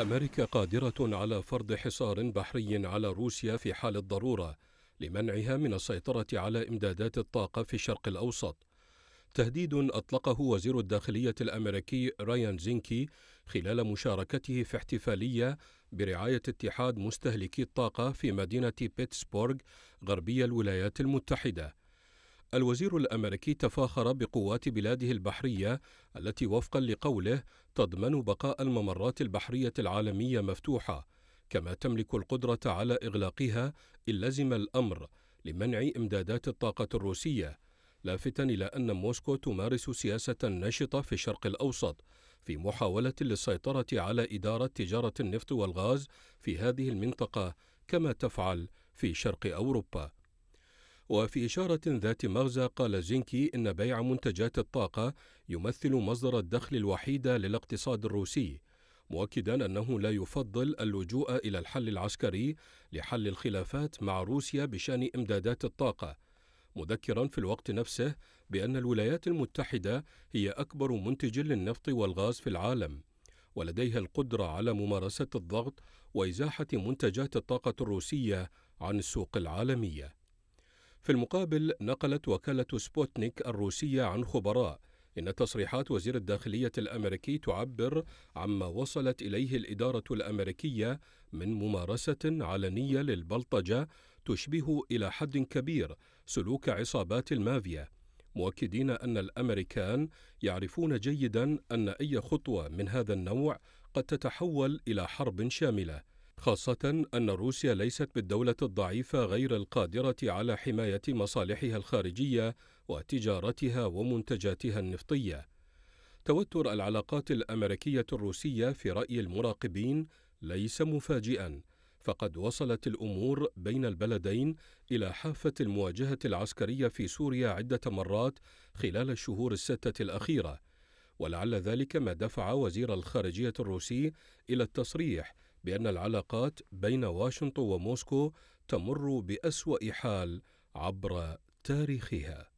أمريكا قادرة على فرض حصار بحري على روسيا في حال الضرورة لمنعها من السيطرة على إمدادات الطاقة في الشرق الأوسط تهديد أطلقه وزير الداخلية الأمريكي رايان زينكي خلال مشاركته في احتفالية برعاية اتحاد مستهلكي الطاقة في مدينة بيتسبورغ غربي الولايات المتحدة الوزير الامريكي تفاخر بقوات بلاده البحريه التي وفقا لقوله تضمن بقاء الممرات البحريه العالميه مفتوحه كما تملك القدره على اغلاقها ان لزم الامر لمنع امدادات الطاقه الروسيه لافتا الى ان موسكو تمارس سياسه نشطه في الشرق الاوسط في محاوله للسيطره على اداره تجاره النفط والغاز في هذه المنطقه كما تفعل في شرق اوروبا وفي إشارة ذات مغزى قال زينكي إن بيع منتجات الطاقة يمثل مصدر الدخل الوحيد للاقتصاد الروسي مؤكدا أنه لا يفضل اللجوء إلى الحل العسكري لحل الخلافات مع روسيا بشأن إمدادات الطاقة مذكرا في الوقت نفسه بأن الولايات المتحدة هي أكبر منتج للنفط والغاز في العالم ولديها القدرة على ممارسة الضغط وإزاحة منتجات الطاقة الروسية عن السوق العالمية في المقابل نقلت وكالة سبوتنيك الروسية عن خبراء إن تصريحات وزير الداخلية الأمريكي تعبر عما وصلت إليه الإدارة الأمريكية من ممارسة علنية للبلطجة تشبه إلى حد كبير سلوك عصابات المافيا مؤكدين أن الأمريكان يعرفون جيدا أن أي خطوة من هذا النوع قد تتحول إلى حرب شاملة خاصة أن روسيا ليست بالدولة الضعيفة غير القادرة على حماية مصالحها الخارجية وتجارتها ومنتجاتها النفطية. توتر العلاقات الأمريكية الروسية في رأي المراقبين ليس مفاجئا، فقد وصلت الأمور بين البلدين إلى حافة المواجهة العسكرية في سوريا عدة مرات خلال الشهور الستة الأخيرة، ولعل ذلك ما دفع وزير الخارجية الروسي إلى التصريح بأن العلاقات بين واشنطن وموسكو تمر بأسوأ حال عبر تاريخها